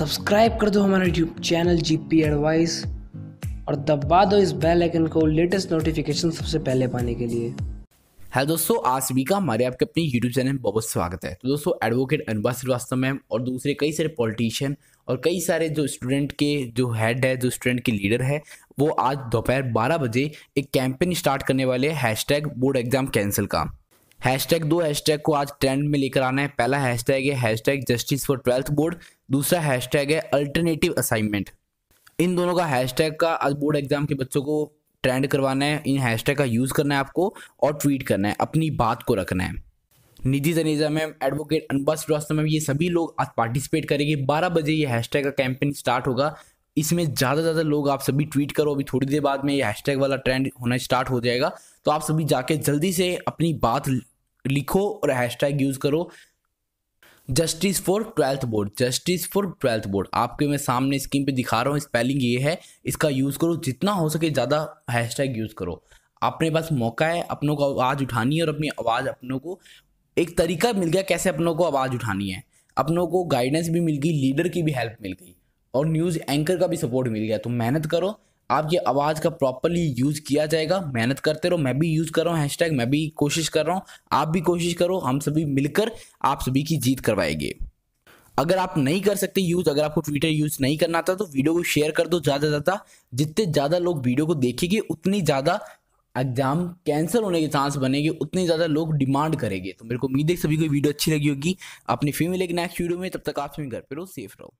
subscribe कर दो हमारा YouTube channel G P advice और दबा दो इस बेल आइकन को लेटेस्ट नोटिफिकेशन सबसे पहले पाने के लिए है दोस्तों आज भी का हमारे आपके अपने यूट्यूब चैनल में बहुत स्वागत है तो दोस्तों एडवोकेट अनुभा श्रीवास्तव मैम और दूसरे कई सारे पॉलिटिशियन और कई सारे जो स्टूडेंट के जो हेड है जो स्टूडेंट के लीडर है वो आज दोपहर बारह बजे एक कैंपेन स्टार्ट करने वाले hashtag board exam cancel का हैशटैग दो हैशटैग को आज ट्रेंड में लेकर आना है पहला हैशटैग है hashtag justice for twelfth board दूसरा हैशटैग है अल्टरनेटिव असाइनमेंट इन दोनों का हैशटैग का आज बोर्ड एग्जाम के बच्चों को ट्रेंड करवाना है इन हैशटैग का यूज़ करना है आपको और ट्वीट करना है अपनी बात को रखना है निजी जनेजा मैम एडवोकेट अनबा श्रीवास्तव मैम ये सभी लोग आज पार्टिसिपेट करेंगे बारह बजे ये हैशटैग का कैंपेन स्टार्ट होगा इसमें ज़्यादा ज़्यादा लोग आप सभी ट्वीट करो अभी थोड़ी देर बाद में ये हैशटैग वाला ट्रेंड होना स्टार्ट हो जाएगा तो आप सभी जाके जल्दी से अपनी बात लिखो और टैग यूज़ करो justice for twelfth board justice for twelfth board आपके मैं सामने स्क्रीन पे दिखा रहा हूँ स्पेलिंग ये है इसका यूज़ करो जितना हो सके ज़्यादा टैग यूज़ करो अपने पास मौका है अपनों को आवाज़ उठानी है और अपनी आवाज़ अपनों को एक तरीका मिल गया कैसे अपनों को आवाज़ उठानी है अपनों को गाइडेंस भी मिल गई लीडर की भी हेल्प मिल गई और न्यूज़ एंकर का भी सपोर्ट मिल गया तो मेहनत करो आपकी आवाज़ का प्रॉपरली यूज़ किया जाएगा मेहनत करते रहो मैं भी यूज़ कर रहा हूँ हैशटैग मैं भी कोशिश कर रहा हूँ आप भी कोशिश करो हम सभी मिलकर आप सभी की जीत करवाएंगे अगर आप नहीं कर सकते यूज़ अगर आपको ट्विटर यूज़ नहीं करना आता तो वीडियो को शेयर कर दो ज़्यादा से ज़्यादा जितने ज़्यादा लोग वीडियो को देखेंगे उतनी ज़्यादा एग्जाम कैंसिल होने के चांस बनेंगे उतने ज़्यादा लोग डिमांड करेंगे तो मेरे को उम्मीद है सभी को वीडियो अच्छी लगी होगी अपनी फीमेल एक नेक्स्ट वीडियो में तब तक आप सभी घर पे रहो सेफ रहो